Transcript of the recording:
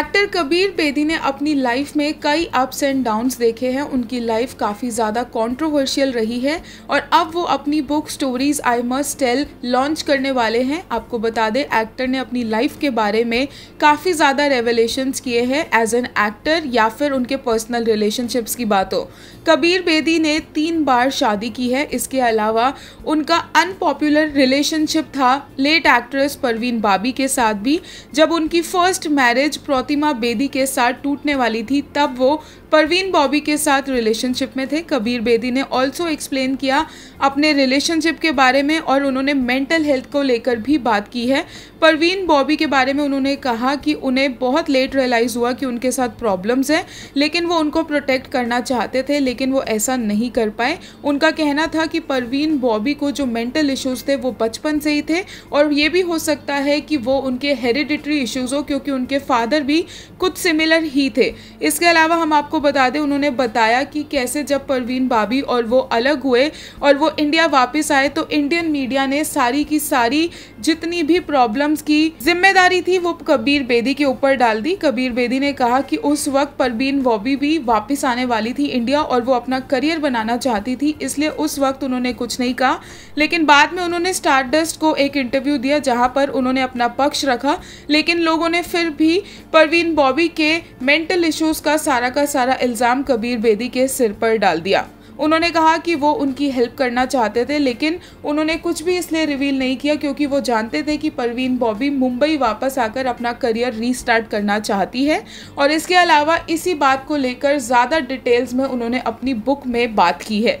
actor Kabir Bedi ने अपनी life में कई अप्स एंड डाउन्स देखे हैं उनकी लाइफ काफ़ी ज़्यादा कंट्रोवर्शियल रही है और अब वो अपनी book Stories I Must Tell launch करने वाले हैं आपको बता दें एक्टर ने अपनी लाइफ के बारे में काफ़ी ज़्यादा रेवलेशंस किए हैं एज एन एक्टर या फिर उनके पर्सनल रिलेशनशिप्स की बात हो कबीर बेदी ने तीन बार शादी की है इसके अलावा उनका अनपॉपुलर रिलेशनशिप था लेट एक्ट्रेस परवीन बाबी के साथ भी जब उनकी first marriage Protima Bedi के साथ टूटने वाली थी तब वो परवीन बॉबी के साथ रिलेशनशिप में थे कबीर बेदी ने ऑल्सो एक्सप्लेन किया अपने रिलेशनशिप के बारे में और उन्होंने मेंटल हेल्थ को लेकर भी बात की है परवीन बॉबी के बारे में उन्होंने कहा कि उन्हें बहुत लेट रियलाइज़ हुआ कि उनके साथ प्रॉब्लम्स हैं लेकिन वो उनको प्रोटेक्ट करना चाहते थे लेकिन वो ऐसा नहीं कर पाए उनका कहना था कि परवीन बॉबी को जो मेंटल इश्यूज़ थे वो बचपन से ही थे और ये भी हो सकता है कि वो उनके हेरिडिटरी इश्यूज़ हो क्योंकि उनके फादर भी कुछ सिमिलर ही थे इसके अलावा हम आपको बता दें उन्होंने बताया कि कैसे जब परवीन बाबी और वो अलग हुए और वो इंडिया वापस आए तो इंडियन मीडिया ने सारी की सारी जितनी भी प्रॉब्लम्स की जिम्मेदारी थी वो कबीर बेदी के ऊपर डाल दी कबीर बेदी ने कहा कि उस वक्त परवीन बॉबी भी वापस आने वाली थी इंडिया और वो अपना करियर बनाना चाहती थी इसलिए उस वक्त उन्होंने कुछ नहीं कहा लेकिन बाद में उन्होंने स्टारडस्ट को एक इंटरव्यू दिया जहां पर उन्होंने अपना पक्ष रखा लेकिन लोगों ने फिर भी परवीन बॉबी के मेंटल इश्यूज का सारा का सारा इल्ज़ाम कबीर बेदी के सिर पर डाल दिया उन्होंने कहा कि वो उनकी हेल्प करना चाहते थे लेकिन उन्होंने कुछ भी इसलिए रिवील नहीं किया क्योंकि वो जानते थे कि परवीन बॉबी मुंबई वापस आकर अपना करियर रीस्टार्ट करना चाहती है और इसके अलावा इसी बात को लेकर ज़्यादा डिटेल्स में उन्होंने अपनी बुक में बात की है